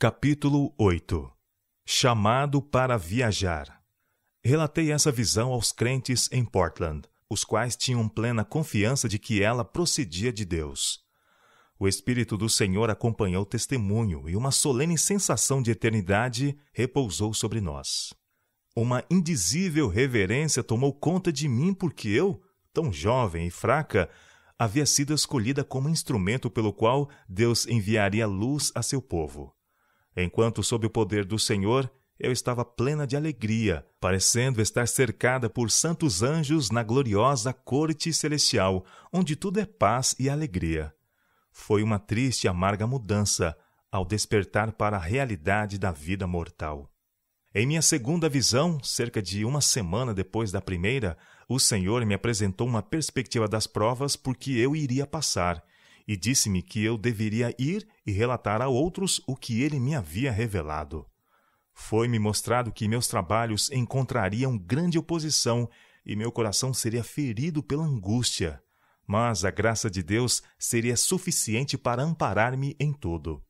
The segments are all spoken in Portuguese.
Capítulo 8 Chamado para viajar. Relatei essa visão aos crentes em Portland, os quais tinham plena confiança de que ela procedia de Deus. O Espírito do Senhor acompanhou o testemunho e uma solene sensação de eternidade repousou sobre nós. Uma indizível reverência tomou conta de mim porque eu, tão jovem e fraca, havia sido escolhida como instrumento pelo qual Deus enviaria luz a seu povo. Enquanto sob o poder do Senhor, eu estava plena de alegria, parecendo estar cercada por santos anjos na gloriosa corte celestial, onde tudo é paz e alegria. Foi uma triste e amarga mudança ao despertar para a realidade da vida mortal. Em minha segunda visão, cerca de uma semana depois da primeira, o Senhor me apresentou uma perspectiva das provas porque eu iria passar e disse-me que eu deveria ir e relatar a outros o que ele me havia revelado. Foi-me mostrado que meus trabalhos encontrariam grande oposição e meu coração seria ferido pela angústia, mas a graça de Deus seria suficiente para amparar-me em tudo.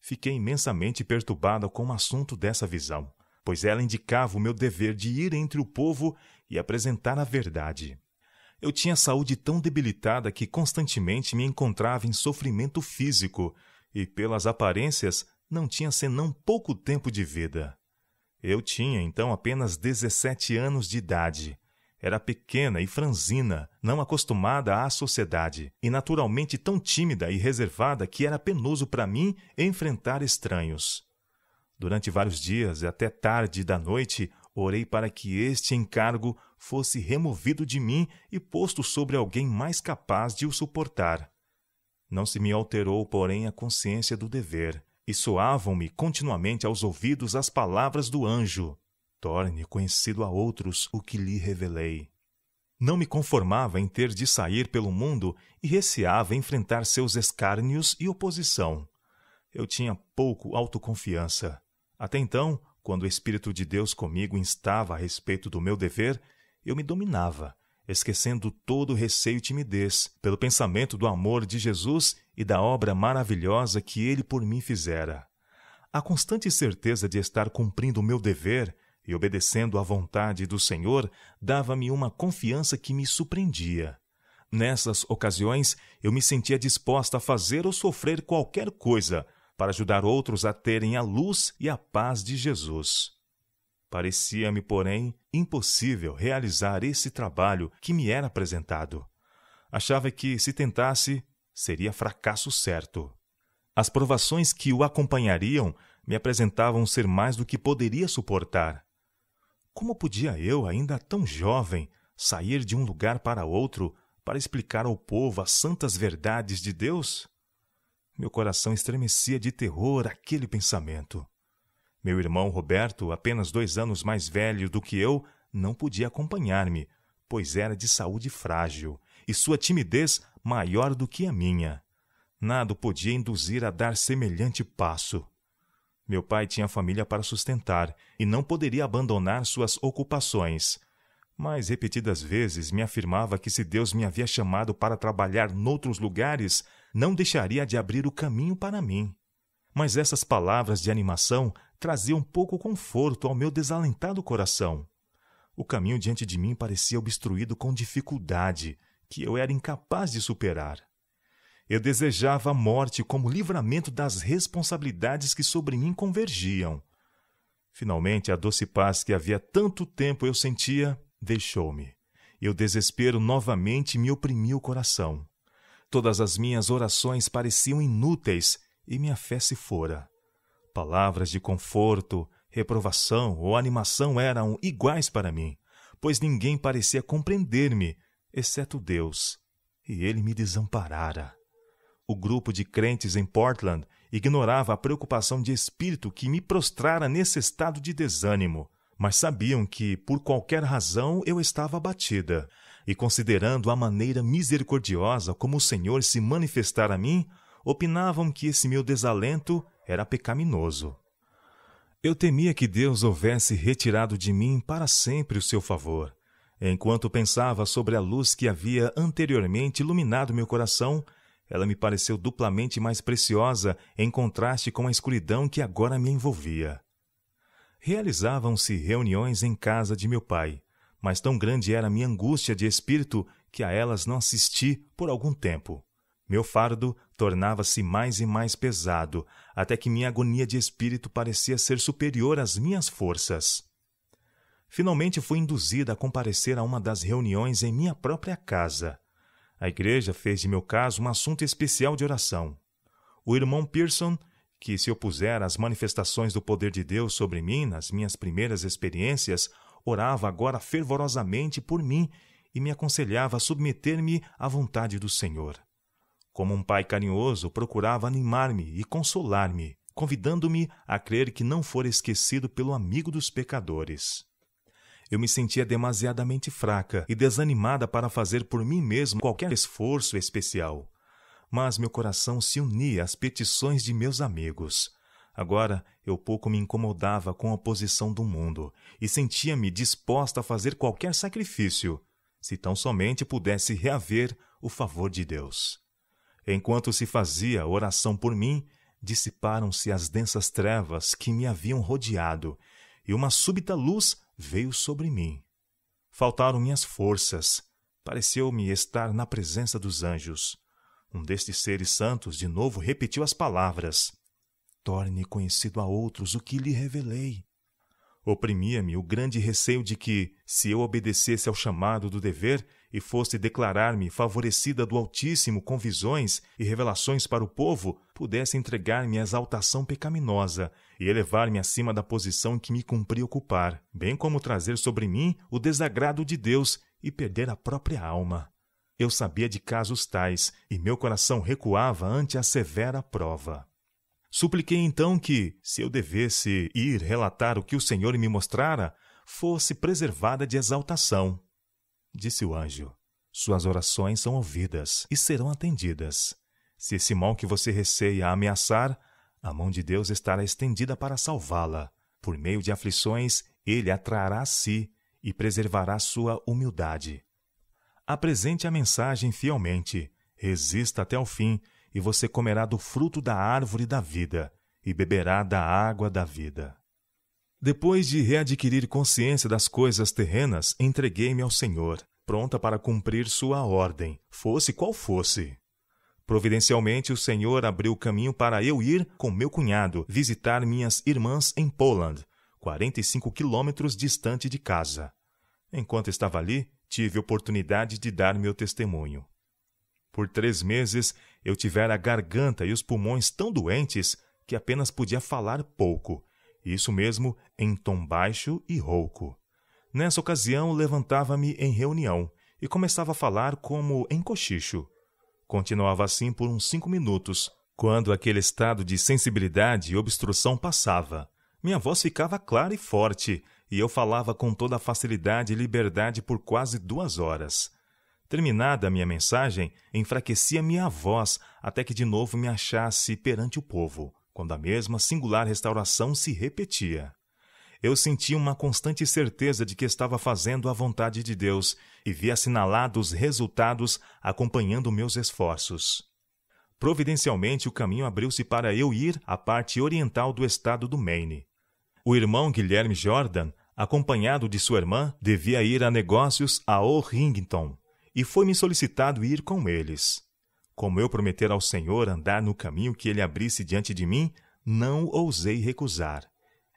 Fiquei imensamente perturbada com o assunto dessa visão, pois ela indicava o meu dever de ir entre o povo e apresentar a verdade. Eu tinha saúde tão debilitada que constantemente me encontrava em sofrimento físico e, pelas aparências, não tinha senão pouco tempo de vida. Eu tinha então apenas 17 anos de idade. Era pequena e franzina, não acostumada à sociedade, e naturalmente tão tímida e reservada que era penoso para mim enfrentar estranhos. Durante vários dias, até tarde da noite, orei para que este encargo fosse removido de mim e posto sobre alguém mais capaz de o suportar. Não se me alterou, porém, a consciência do dever, e soavam-me continuamente aos ouvidos as palavras do anjo: Torne conhecido a outros o que lhe revelei. Não me conformava em ter de sair pelo mundo e receava enfrentar seus escárnios e oposição. Eu tinha pouco autoconfiança. Até então, quando o Espírito de Deus comigo instava a respeito do meu dever, eu me dominava, esquecendo todo receio e timidez, pelo pensamento do amor de Jesus e da obra maravilhosa que ele por mim fizera. A constante certeza de estar cumprindo o meu dever e obedecendo à vontade do Senhor dava-me uma confiança que me surpreendia. Nessas ocasiões, eu me sentia disposta a fazer ou sofrer qualquer coisa para ajudar outros a terem a luz e a paz de Jesus. Parecia-me, porém, impossível realizar esse trabalho que me era apresentado. Achava que, se tentasse, seria fracasso certo. As provações que o acompanhariam me apresentavam ser mais do que poderia suportar. Como podia eu, ainda tão jovem, sair de um lugar para outro para explicar ao povo as santas verdades de Deus? Meu coração estremecia de terror àquele pensamento. Meu irmão Roberto, apenas dois anos mais velho do que eu, não podia acompanhar-me, pois era de saúde frágil e sua timidez maior do que a minha. Nada podia induzir a dar semelhante passo. Meu pai tinha família para sustentar e não poderia abandonar suas ocupações. Mas repetidas vezes me afirmava que se Deus me havia chamado para trabalhar noutros lugares, não deixaria de abrir o caminho para mim mas essas palavras de animação traziam pouco conforto ao meu desalentado coração. O caminho diante de mim parecia obstruído com dificuldade que eu era incapaz de superar. Eu desejava a morte como livramento das responsabilidades que sobre mim convergiam. Finalmente, a doce paz que havia tanto tempo eu sentia deixou-me. E o desespero novamente me oprimiu o coração. Todas as minhas orações pareciam inúteis e minha fé se fora. Palavras de conforto, reprovação ou animação eram iguais para mim, pois ninguém parecia compreender-me, exceto Deus, e ele me desamparara. O grupo de crentes em Portland ignorava a preocupação de espírito que me prostrara nesse estado de desânimo, mas sabiam que, por qualquer razão, eu estava abatida, e considerando a maneira misericordiosa como o Senhor se manifestara a mim, opinavam que esse meu desalento era pecaminoso. Eu temia que Deus houvesse retirado de mim para sempre o seu favor. Enquanto pensava sobre a luz que havia anteriormente iluminado meu coração, ela me pareceu duplamente mais preciosa em contraste com a escuridão que agora me envolvia. Realizavam-se reuniões em casa de meu pai, mas tão grande era a minha angústia de espírito que a elas não assisti por algum tempo. Meu fardo tornava-se mais e mais pesado, até que minha agonia de espírito parecia ser superior às minhas forças. Finalmente fui induzida a comparecer a uma das reuniões em minha própria casa. A igreja fez de meu caso um assunto especial de oração. O irmão Pearson, que se opusera às manifestações do poder de Deus sobre mim nas minhas primeiras experiências, orava agora fervorosamente por mim e me aconselhava a submeter-me à vontade do Senhor. Como um pai carinhoso, procurava animar-me e consolar-me, convidando-me a crer que não fora esquecido pelo amigo dos pecadores. Eu me sentia demasiadamente fraca e desanimada para fazer por mim mesmo qualquer esforço especial. Mas meu coração se unia às petições de meus amigos. Agora eu pouco me incomodava com a posição do mundo e sentia-me disposta a fazer qualquer sacrifício, se tão somente pudesse reaver o favor de Deus. Enquanto se fazia oração por mim, dissiparam-se as densas trevas que me haviam rodeado, e uma súbita luz veio sobre mim. Faltaram minhas forças. Pareceu-me estar na presença dos anjos. Um destes seres santos de novo repetiu as palavras: Torne conhecido a outros o que lhe revelei. Oprimia-me o grande receio de que, se eu obedecesse ao chamado do dever, e fosse declarar-me favorecida do Altíssimo com visões e revelações para o povo, pudesse entregar-me à exaltação pecaminosa e elevar-me acima da posição que me cumpria ocupar, bem como trazer sobre mim o desagrado de Deus e perder a própria alma. Eu sabia de casos tais, e meu coração recuava ante a severa prova. Supliquei então que, se eu devesse ir relatar o que o Senhor me mostrara, fosse preservada de exaltação disse o anjo. Suas orações são ouvidas e serão atendidas. Se esse mal que você receia ameaçar, a mão de Deus estará estendida para salvá-la. Por meio de aflições, ele trará a si e preservará sua humildade. Apresente a mensagem fielmente, resista até o fim, e você comerá do fruto da árvore da vida e beberá da água da vida. Depois de readquirir consciência das coisas terrenas, entreguei-me ao Senhor, pronta para cumprir sua ordem, fosse qual fosse. Providencialmente, o Senhor abriu caminho para eu ir, com meu cunhado, visitar minhas irmãs em Poland, 45 quilômetros distante de casa. Enquanto estava ali, tive oportunidade de dar meu testemunho. Por três meses, eu tivera a garganta e os pulmões tão doentes que apenas podia falar pouco isso mesmo, em tom baixo e rouco. Nessa ocasião, levantava-me em reunião e começava a falar como em cochicho. Continuava assim por uns cinco minutos, quando aquele estado de sensibilidade e obstrução passava. Minha voz ficava clara e forte, e eu falava com toda a facilidade e liberdade por quase duas horas. Terminada a minha mensagem, enfraquecia minha voz até que de novo me achasse perante o povo quando a mesma singular restauração se repetia. Eu sentia uma constante certeza de que estava fazendo a vontade de Deus e via assinalados resultados acompanhando meus esforços. Providencialmente, o caminho abriu-se para eu ir à parte oriental do estado do Maine. O irmão Guilherme Jordan, acompanhado de sua irmã, devia ir a negócios a Orrington, e foi-me solicitado ir com eles. Como eu prometera ao Senhor andar no caminho que ele abrisse diante de mim, não ousei recusar.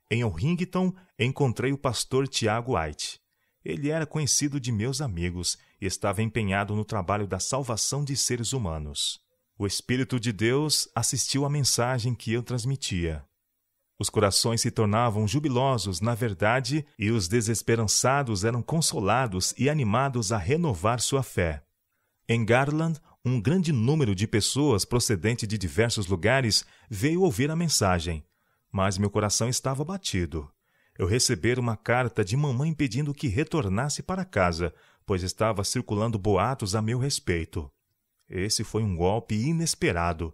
Em Orrington, encontrei o pastor Tiago White. Ele era conhecido de meus amigos e estava empenhado no trabalho da salvação de seres humanos. O Espírito de Deus assistiu à mensagem que eu transmitia. Os corações se tornavam jubilosos na verdade e os desesperançados eram consolados e animados a renovar sua fé. Em Garland, um grande número de pessoas procedente de diversos lugares veio ouvir a mensagem, mas meu coração estava batido. Eu recebera uma carta de mamãe pedindo que retornasse para casa, pois estava circulando boatos a meu respeito. Esse foi um golpe inesperado.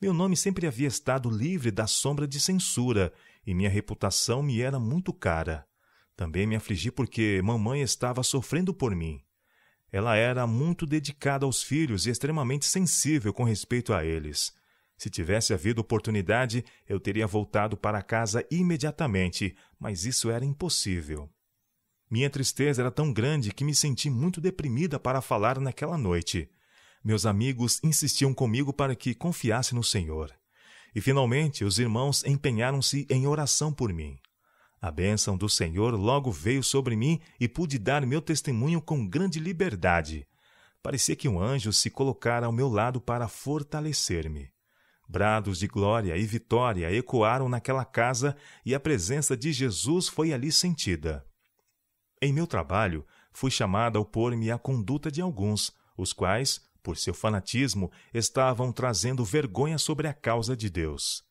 Meu nome sempre havia estado livre da sombra de censura e minha reputação me era muito cara. Também me afligi porque mamãe estava sofrendo por mim. Ela era muito dedicada aos filhos e extremamente sensível com respeito a eles. Se tivesse havido oportunidade, eu teria voltado para casa imediatamente, mas isso era impossível. Minha tristeza era tão grande que me senti muito deprimida para falar naquela noite. Meus amigos insistiam comigo para que confiasse no Senhor. E finalmente os irmãos empenharam-se em oração por mim. A bênção do Senhor logo veio sobre mim e pude dar meu testemunho com grande liberdade. Parecia que um anjo se colocara ao meu lado para fortalecer-me. Brados de glória e vitória ecoaram naquela casa e a presença de Jesus foi ali sentida. Em meu trabalho, fui chamado a opor-me à conduta de alguns, os quais, por seu fanatismo, estavam trazendo vergonha sobre a causa de Deus.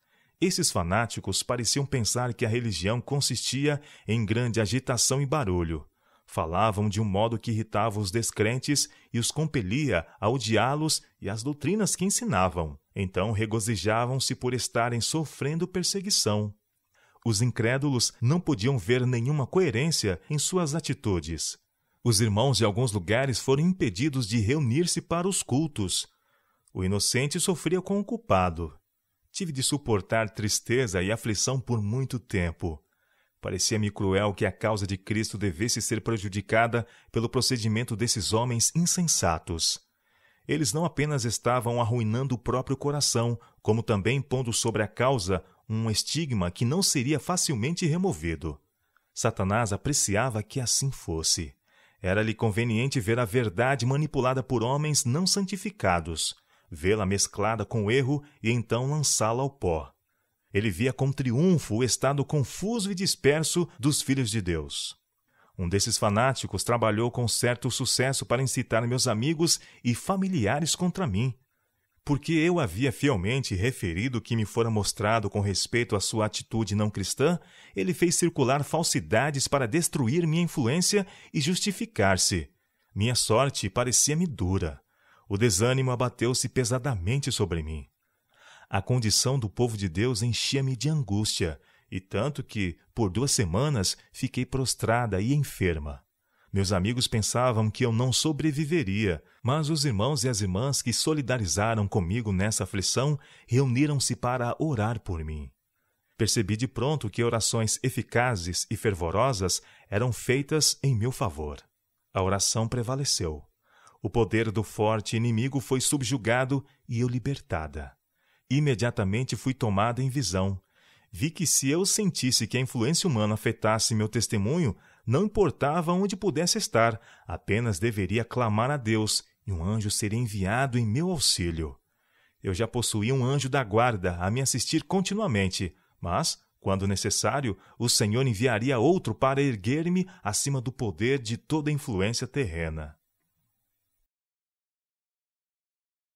Esses fanáticos pareciam pensar que a religião consistia em grande agitação e barulho. Falavam de um modo que irritava os descrentes e os compelia a odiá-los e as doutrinas que ensinavam. Então regozijavam-se por estarem sofrendo perseguição. Os incrédulos não podiam ver nenhuma coerência em suas atitudes. Os irmãos de alguns lugares foram impedidos de reunir-se para os cultos. O inocente sofria com o culpado. Tive de suportar tristeza e aflição por muito tempo. Parecia-me cruel que a causa de Cristo devesse ser prejudicada pelo procedimento desses homens insensatos. Eles não apenas estavam arruinando o próprio coração, como também pondo sobre a causa um estigma que não seria facilmente removido. Satanás apreciava que assim fosse. Era-lhe conveniente ver a verdade manipulada por homens não santificados, vê-la mesclada com o erro e então lançá-la ao pó. Ele via com triunfo o estado confuso e disperso dos filhos de Deus. Um desses fanáticos trabalhou com certo sucesso para incitar meus amigos e familiares contra mim, porque eu havia fielmente referido o que me fora mostrado com respeito à sua atitude não cristã, ele fez circular falsidades para destruir minha influência e justificar-se. Minha sorte parecia-me dura. O desânimo abateu-se pesadamente sobre mim. A condição do povo de Deus enchia-me de angústia, e tanto que, por duas semanas, fiquei prostrada e enferma. Meus amigos pensavam que eu não sobreviveria, mas os irmãos e as irmãs que solidarizaram comigo nessa aflição reuniram-se para orar por mim. Percebi de pronto que orações eficazes e fervorosas eram feitas em meu favor. A oração prevaleceu. O poder do forte inimigo foi subjugado e eu libertada. Imediatamente fui tomada em visão. Vi que se eu sentisse que a influência humana afetasse meu testemunho, não importava onde pudesse estar, apenas deveria clamar a Deus e um anjo seria enviado em meu auxílio. Eu já possuía um anjo da guarda a me assistir continuamente, mas, quando necessário, o Senhor enviaria outro para erguer-me acima do poder de toda influência terrena.